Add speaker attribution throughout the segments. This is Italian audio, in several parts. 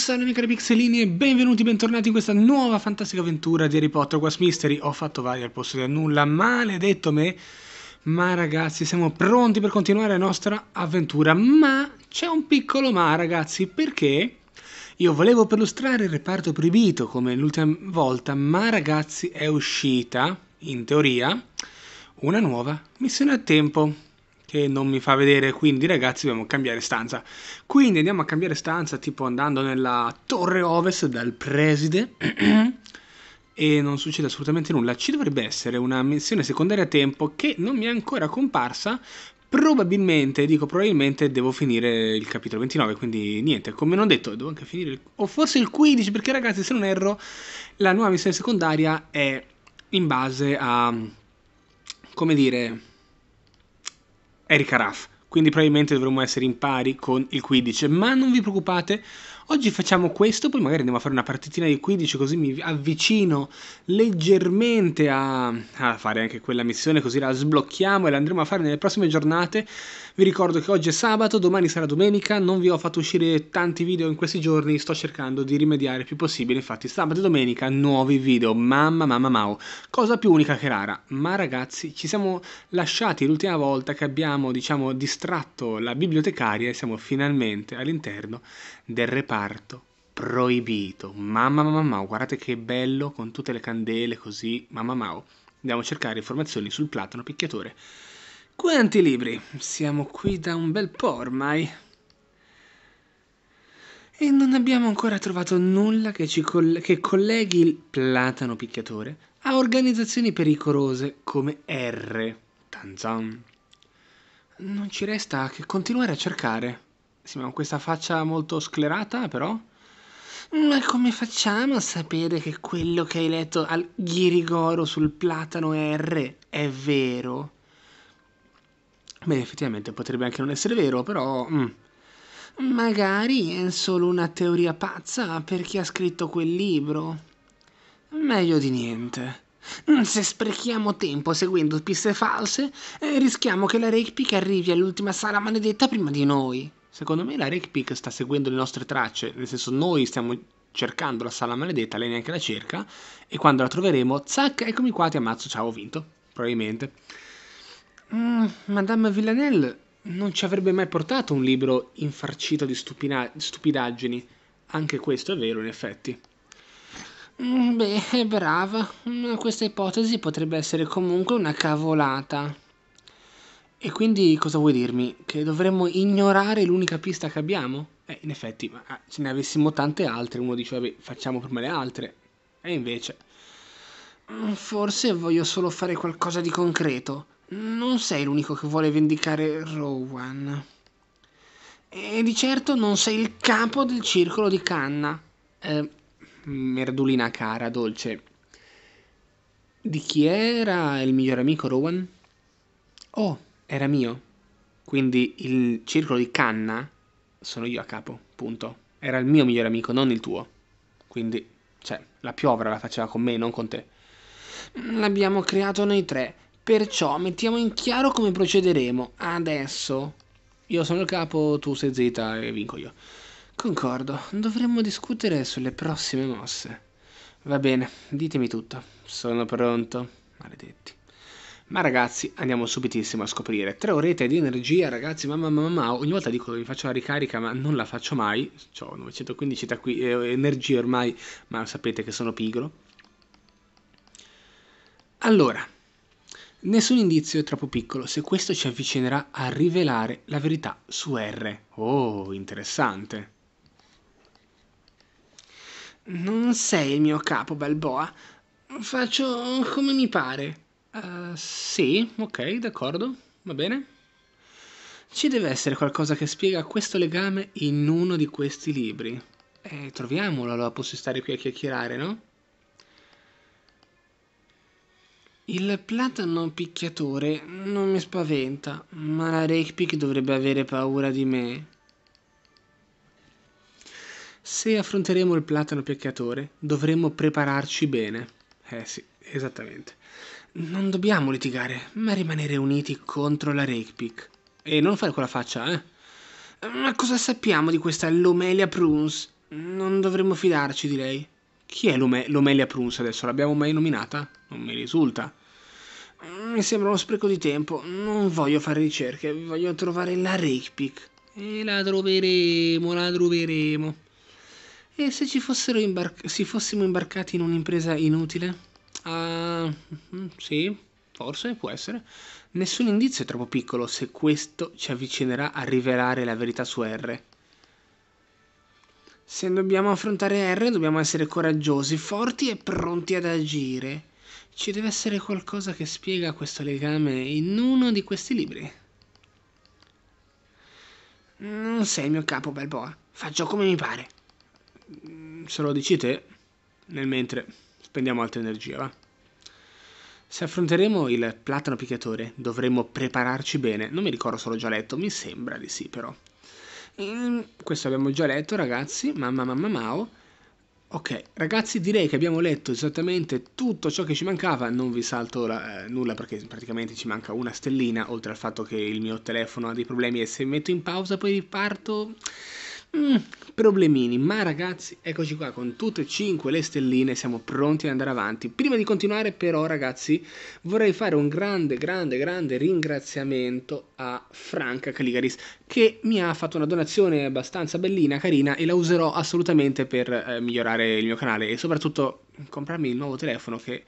Speaker 1: salve amiche pixelini e benvenuti, bentornati in questa nuova fantastica avventura di Harry Potter Quest Mystery. Ho fatto vari al posto di nulla, maledetto me. Ma ragazzi, siamo pronti per continuare la nostra avventura, ma c'è un piccolo ma ragazzi, perché io volevo perlustrare il reparto proibito come l'ultima volta, ma ragazzi è uscita, in teoria, una nuova missione a tempo che non mi fa vedere, quindi ragazzi dobbiamo cambiare stanza. Quindi andiamo a cambiare stanza tipo andando nella torre ovest dal preside e non succede assolutamente nulla. Ci dovrebbe essere una missione secondaria a tempo che non mi è ancora comparsa, probabilmente, dico probabilmente, devo finire il capitolo 29, quindi niente, come non detto, devo anche finire, il... o forse il 15, perché ragazzi, se non erro, la nuova missione secondaria è in base a, come dire, Erika Raff, quindi probabilmente dovremmo essere in pari con il 15, ma non vi preoccupate, oggi facciamo questo, poi magari andiamo a fare una partitina di 15 così mi avvicino leggermente a, a fare anche quella missione, così la sblocchiamo e la andremo a fare nelle prossime giornate, vi ricordo che oggi è sabato, domani sarà domenica, non vi ho fatto uscire tanti video in questi giorni, sto cercando di rimediare il più possibile, infatti sabato e domenica nuovi video, mamma mamma mau, cosa più unica che rara, ma ragazzi ci siamo lasciati l'ultima volta che abbiamo diciamo distratto la bibliotecaria e siamo finalmente all'interno del reparto proibito, mamma mamma mau, guardate che bello con tutte le candele così, mamma mau, andiamo a cercare informazioni sul platano picchiatore quanti libri? Siamo qui da un bel po' ormai. E non abbiamo ancora trovato nulla che, coll- che colleghi il platano picchiatore a organizzazioni pericolose come R. Tanzan. Non ci resta che continuare a cercare. Sì, questa faccia molto sclerata, però. Ma come facciamo a sapere che quello che hai letto al Ghirigoro sul platano R è vero? Beh, effettivamente potrebbe anche non essere vero, però... Mm. Magari è solo una teoria pazza per chi ha scritto quel libro. Meglio di niente. Mm, se sprechiamo tempo seguendo piste false, eh, rischiamo che la Rake Peak arrivi all'ultima sala maledetta prima di noi. Secondo me la Rake Peak sta seguendo le nostre tracce, nel senso noi stiamo cercando la sala maledetta, lei neanche la cerca, e quando la troveremo, zac, eccomi qua, ti ammazzo, ciao, ho vinto, probabilmente. Mm, Madame Villanelle non ci avrebbe mai portato un libro infarcito di stupina- stupidaggini. Anche questo è vero, in effetti. Mm, beh, è brava. Mm, questa ipotesi potrebbe essere comunque una cavolata. E quindi cosa vuoi dirmi? Che dovremmo ignorare l'unica pista che abbiamo? Eh, in effetti, ma ah, se ne avessimo tante altre, uno dice, vabbè, facciamo prima le altre. E invece... Mm, forse voglio solo fare qualcosa di concreto. Non sei l'unico che vuole vendicare Rowan. E di certo non sei il capo del circolo di Canna. Eh, merdulina cara, dolce. Di chi era il migliore amico Rowan? Oh, era mio. Quindi il circolo di Canna sono io a capo, punto. Era il mio migliore amico, non il tuo. Quindi, cioè, la piovra la faceva con me, non con te. L'abbiamo creato noi tre Perciò mettiamo in chiaro come procederemo. Adesso. Io sono il capo, tu sei zeta e vinco io. Concordo, dovremmo discutere sulle prossime mosse. Va bene, ditemi tutto. Sono pronto. Maledetti. Ma ragazzi, andiamo subitissimo a scoprire. Tre orete di energia, ragazzi, mamma mamma mamma, ogni volta dico che vi faccio la ricarica, ma non la faccio mai. Ho 915 tacqui, eh, energie ormai, ma sapete che sono pigro. Allora, Nessun indizio è troppo piccolo se questo ci avvicinerà a rivelare la verità su R. Oh, interessante. Non sei il mio capo, Balboa. Faccio come mi pare. Uh, sì, ok, d'accordo, va bene. Ci deve essere qualcosa che spiega questo legame in uno di questi libri. Eh, troviamolo allora, posso stare qui a chiacchierare, no? Il platano picchiatore non mi spaventa, ma la rake pick dovrebbe avere paura di me. Se affronteremo il platano picchiatore, dovremmo prepararci bene. Eh sì, esattamente. Non dobbiamo litigare, ma rimanere uniti contro la rake pick. E non fare quella faccia, eh. Ma cosa sappiamo di questa Lomelia Pruns? Non dovremmo fidarci di lei. Chi è Lome Lomelia Pruns adesso? L'abbiamo mai nominata? Non mi risulta. Mm, mi sembra uno spreco di tempo. Non voglio fare ricerche, voglio trovare la Reykjavik. E la troveremo, la troveremo. E se ci fossero imbarc- si fossimo imbarcati in un'impresa inutile? Ah, uh, sì, forse, può essere. Nessun indizio è troppo piccolo se questo ci avvicinerà a rivelare la verità su R. Se dobbiamo affrontare R dobbiamo essere coraggiosi, forti e pronti ad agire. Ci deve essere qualcosa che spiega questo legame in uno di questi libri. Non sei il mio capo, bel Faccio come mi pare. Mm, se lo dici te, nel mentre spendiamo altra energia, va? Se affronteremo il platano picchiatore, dovremmo prepararci bene. Non mi ricordo se l'ho già letto, mi sembra di sì, però. Mm, questo abbiamo già letto, ragazzi. Mamma mamma mao. Ok, ragazzi, direi che abbiamo letto esattamente tutto ciò che ci mancava, non vi salto la, eh, nulla perché praticamente ci manca una stellina, oltre al fatto che il mio telefono ha dei problemi e se metto in pausa poi riparto Mm, problemini, ma ragazzi, eccoci qua con tutte e cinque le stelline, siamo pronti ad andare avanti. Prima di continuare però, ragazzi, vorrei fare un grande, grande, grande ringraziamento a Franca Caligaris che mi ha fatto una donazione abbastanza bellina, carina e la userò assolutamente per eh, migliorare il mio canale e soprattutto comprarmi il nuovo telefono che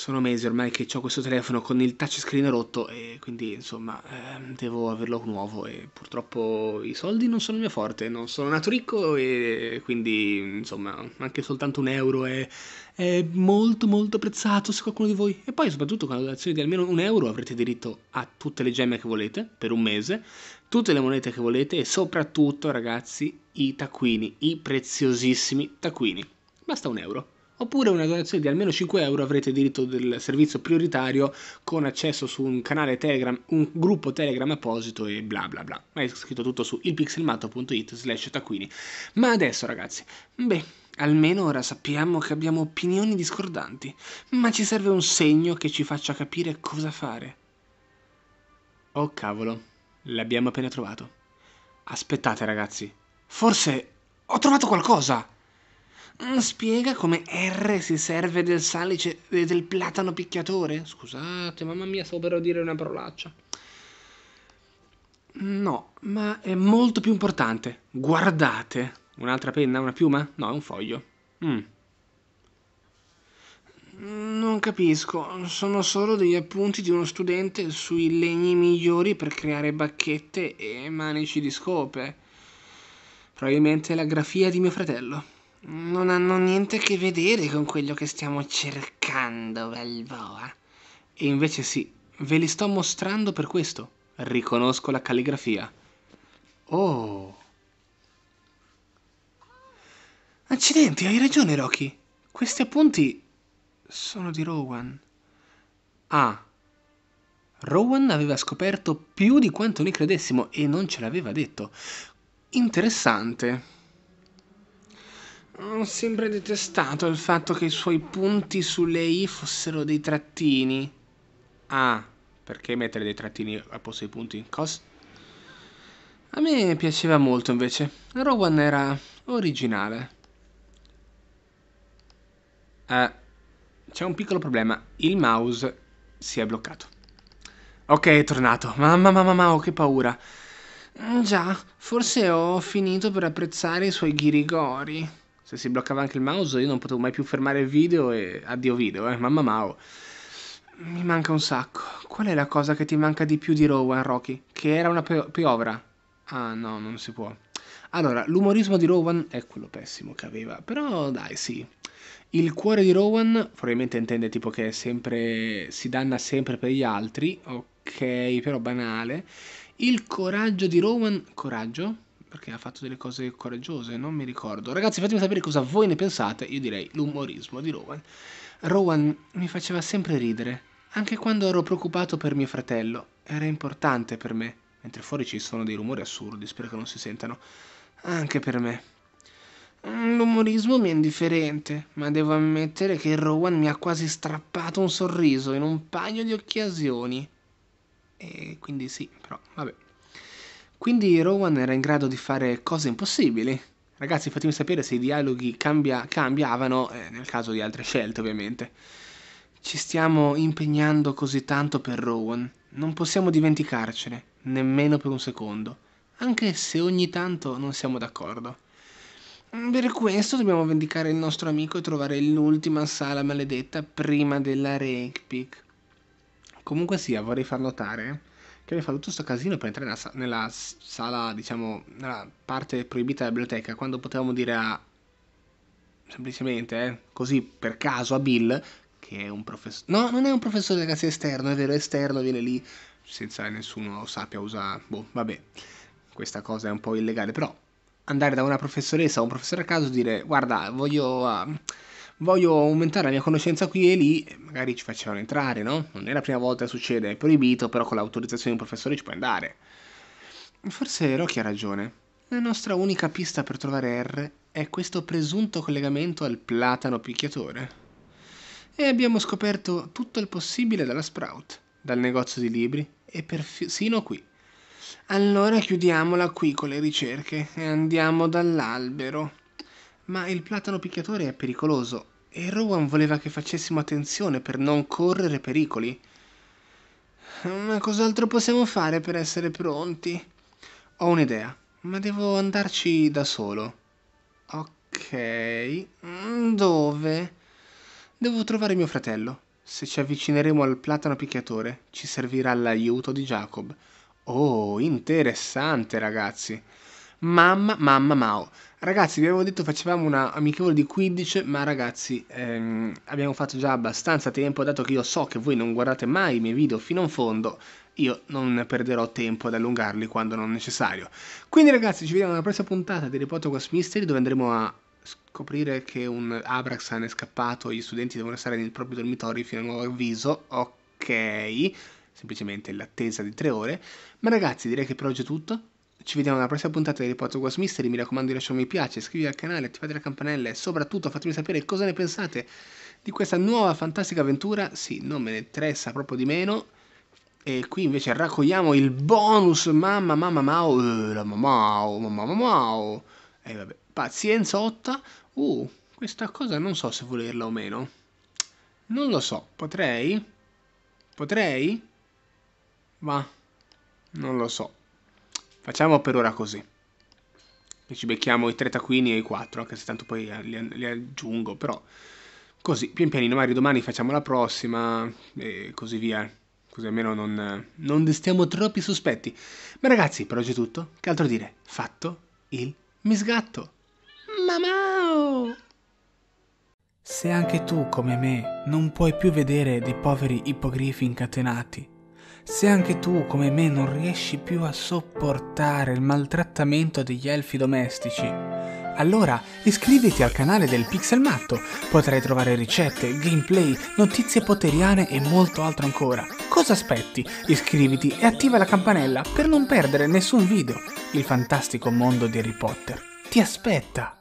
Speaker 1: sono mesi ormai che ho questo telefono con il touchscreen rotto e quindi insomma eh, devo averlo nuovo e purtroppo i soldi non sono il mio forte, non sono nato ricco e quindi insomma anche soltanto un euro è, è molto molto apprezzato se qualcuno di voi e poi soprattutto con la donazione di almeno un euro avrete diritto a tutte le gemme che volete per un mese, tutte le monete che volete e soprattutto ragazzi i taccuini, i preziosissimi taccuini, basta un euro oppure una donazione di almeno 5 euro avrete diritto del servizio prioritario con accesso su un canale Telegram, un gruppo Telegram apposito e bla bla bla. Ma è scritto tutto su ilpixelmato.it slash tacquini. Ma adesso ragazzi, beh, almeno ora sappiamo che abbiamo opinioni discordanti, ma ci serve un segno che ci faccia capire cosa fare. Oh cavolo, l'abbiamo appena trovato. Aspettate ragazzi, forse ho trovato qualcosa! Ah, spiega come R si serve del salice e del platano picchiatore? Scusate, mamma mia, sto per dire una parolaccia. No, ma è molto più importante. Guardate. Un'altra penna, una piuma? No, è un foglio. Mm. Non capisco, sono solo degli appunti di uno studente sui legni migliori per creare bacchette e manici di scope. Probabilmente la grafia di mio fratello non hanno niente a che vedere con quello che stiamo cercando, Balboa. E invece sì, ve li sto mostrando per questo. Riconosco la calligrafia. Oh. Accidenti, hai ragione, Rocky. Questi appunti sono di Rowan. Ah. Rowan aveva scoperto più di quanto noi credessimo e non ce l'aveva detto. Interessante. Ho sempre detestato il fatto che i suoi punti sulle I fossero dei trattini. Ah, perché mettere dei trattini a posto dei punti? Cos? A me piaceva molto invece. Rowan era originale. Eh, c'è un piccolo problema. Il mouse si è bloccato. Ok, è tornato. Mamma, mamma, mamma, oh, che paura. Mm, già, forse ho finito per apprezzare i suoi ghirigori se si bloccava anche il mouse io non potevo mai più fermare il video e addio video, eh, mamma mao. Mi manca un sacco. Qual è la cosa che ti manca di più di Rowan, Rocky? Che era una pio piovra? Ah no, non si può. Allora, l'umorismo di Rowan è quello pessimo che aveva, però dai sì. Il cuore di Rowan probabilmente intende tipo che sempre, si danna sempre per gli altri, ok, però banale. Il coraggio di Rowan, coraggio? perché ha fatto delle cose coraggiose, non mi ricordo. Ragazzi, fatemi sapere cosa voi ne pensate. Io direi l'umorismo di Rowan. Rowan mi faceva sempre ridere, anche quando ero preoccupato per mio fratello. Era importante per me, mentre fuori ci sono dei rumori assurdi, spero che non si sentano. Anche per me. Mm, l'umorismo mi è indifferente, ma devo ammettere che Rowan mi ha quasi strappato un sorriso in un paio di occasioni. E quindi sì, però vabbè. Quindi Rowan era in grado di fare cose impossibili. Ragazzi, fatemi sapere se i dialoghi cambia, cambiavano, eh, nel caso di altre scelte ovviamente. Ci stiamo impegnando così tanto per Rowan. Non possiamo dimenticarcene, nemmeno per un secondo, anche se ogni tanto non siamo d'accordo. Per questo dobbiamo vendicare il nostro amico e trovare l'ultima sala maledetta prima della Rake Peak. Comunque sia, vorrei far notare che mi fa tutto questo casino per entrare nella, nella sala, diciamo, nella parte proibita della biblioteca, quando potevamo dire a, semplicemente, eh, così per caso, a Bill, che è un professore, no, non è un professore, ragazzi, è esterno, è vero, è esterno, viene lì senza che nessuno sappia usare, boh, vabbè, questa cosa è un po' illegale, però andare da una professoressa o un professore a caso e dire, guarda, voglio... Uh, voglio aumentare la mia conoscenza qui e lì, magari ci facevano entrare, no? Non è la prima volta che succede, è proibito, però con l'autorizzazione di un professore ci puoi andare. Forse Rocky ha ragione. La nostra unica pista per trovare R è questo presunto collegamento al platano picchiatore. E abbiamo scoperto tutto il possibile dalla Sprout, dal negozio di libri e persino qui. Allora chiudiamola qui con le ricerche e andiamo dall'albero. Ma il platano picchiatore è pericoloso e Rowan voleva che facessimo attenzione per non correre pericoli. Ma cos'altro possiamo fare per essere pronti? Ho un'idea, ma devo andarci da solo. Ok, mm, dove? Devo trovare mio fratello. Se ci avvicineremo al platano picchiatore, ci servirà l'aiuto di Jacob. Oh, interessante, ragazzi. Mamma, mamma Mao, Ragazzi, vi avevo detto facevamo una amichevole di Quidditch, ma ragazzi, ehm, abbiamo fatto già abbastanza tempo, dato che io so che voi non guardate mai i miei video fino in fondo, io non perderò tempo ad allungarli quando non necessario. Quindi ragazzi, ci vediamo alla prossima puntata di Repotocos Mystery, dove andremo a scoprire che un Abraxan è scappato, gli studenti devono stare nei propri dormitori fino a nuovo avviso, ok, semplicemente l'attesa di tre ore. Ma ragazzi, direi che per oggi è tutto. Ci vediamo alla prossima puntata di Riporto Guas Mystery. Mi raccomando, lasciate un mi piace, iscrivetevi al canale, attivate la campanella e soprattutto fatemi sapere cosa ne pensate di questa nuova fantastica avventura. Sì, non me ne interessa proprio di meno. E qui invece raccogliamo il bonus. Mamma, mamma, mau. Oh, la mamau, mamma, oh, mau. Oh. E eh, vabbè, pazienza otta. Uh, questa cosa non so se volerla o meno. Non lo so, potrei? Potrei? Ma non lo so. Facciamo per ora così. E ci becchiamo i tre taccuini e i quattro, anche se tanto poi li, li aggiungo, però così, pian pianino, magari domani facciamo la prossima e così via. Così almeno non, non destiamo troppi sospetti. Ma ragazzi, per oggi è tutto. Che altro dire? Fatto il misgatto. Mamao! Se anche tu, come me, non puoi più vedere dei poveri ippogrifi incatenati se anche tu, come me, non riesci più a sopportare il maltrattamento degli elfi domestici, allora iscriviti al canale del Pixel Matto. Potrai trovare ricette, gameplay, notizie poteriane e molto altro ancora. Cosa aspetti? Iscriviti e attiva la campanella per non perdere nessun video. Il fantastico mondo di Harry Potter ti aspetta!